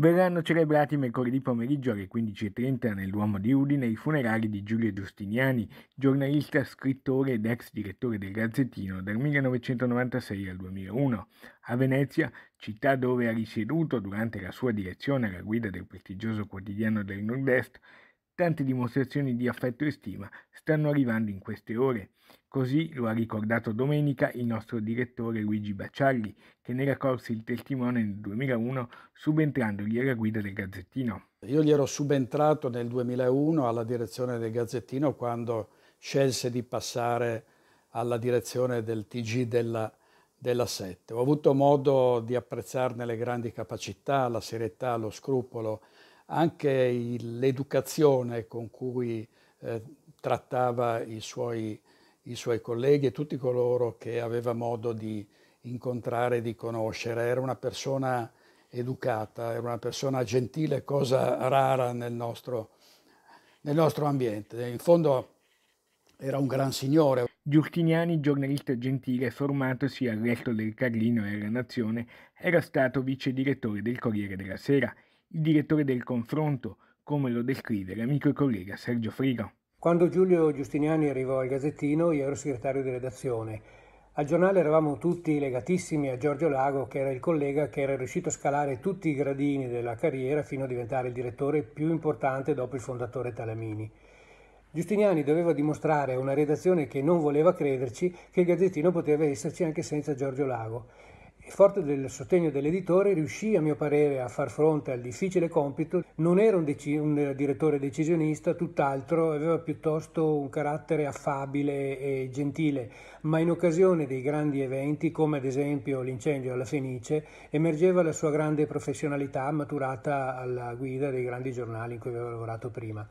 Verranno celebrati mercoledì pomeriggio alle 15.30 nel Duomo di Udine i funerali di Giulio Giustiniani, giornalista, scrittore ed ex direttore del Gazzettino dal 1996 al 2001. A Venezia, città dove ha risieduto durante la sua direzione alla guida del prestigioso quotidiano del Nord-Est, Tante dimostrazioni di affetto e stima stanno arrivando in queste ore. Così lo ha ricordato domenica il nostro direttore Luigi Bacciagli, che ne raccolse il testimone nel 2001 subentrandogli alla guida del Gazzettino. Io gli ero subentrato nel 2001 alla direzione del Gazzettino quando scelse di passare alla direzione del TG della, della 7. Ho avuto modo di apprezzarne le grandi capacità, la serietà, lo scrupolo, anche l'educazione con cui eh, trattava i suoi, i suoi, colleghi e tutti coloro che aveva modo di incontrare e di conoscere. Era una persona educata, era una persona gentile, cosa rara nel nostro, nel nostro ambiente. In fondo era un gran signore. Giustiniani, giornalista gentile formatosi al del Carlino e alla Nazione, era stato vice direttore del Corriere della Sera il direttore del confronto, come lo descrive l'amico e collega Sergio Frigo. Quando Giulio Giustiniani arrivò al Gazzettino, io ero segretario di redazione. Al giornale eravamo tutti legatissimi a Giorgio Lago, che era il collega che era riuscito a scalare tutti i gradini della carriera fino a diventare il direttore più importante dopo il fondatore Talamini. Giustiniani doveva dimostrare a una redazione che non voleva crederci che il Gazzettino poteva esserci anche senza Giorgio Lago forte del sostegno dell'editore riuscì, a mio parere, a far fronte al difficile compito. Non era un, dec- un direttore decisionista, tutt'altro, aveva piuttosto un carattere affabile e gentile, ma in occasione dei grandi eventi, come ad esempio l'incendio alla Fenice, emergeva la sua grande professionalità maturata alla guida dei grandi giornali in cui aveva lavorato prima.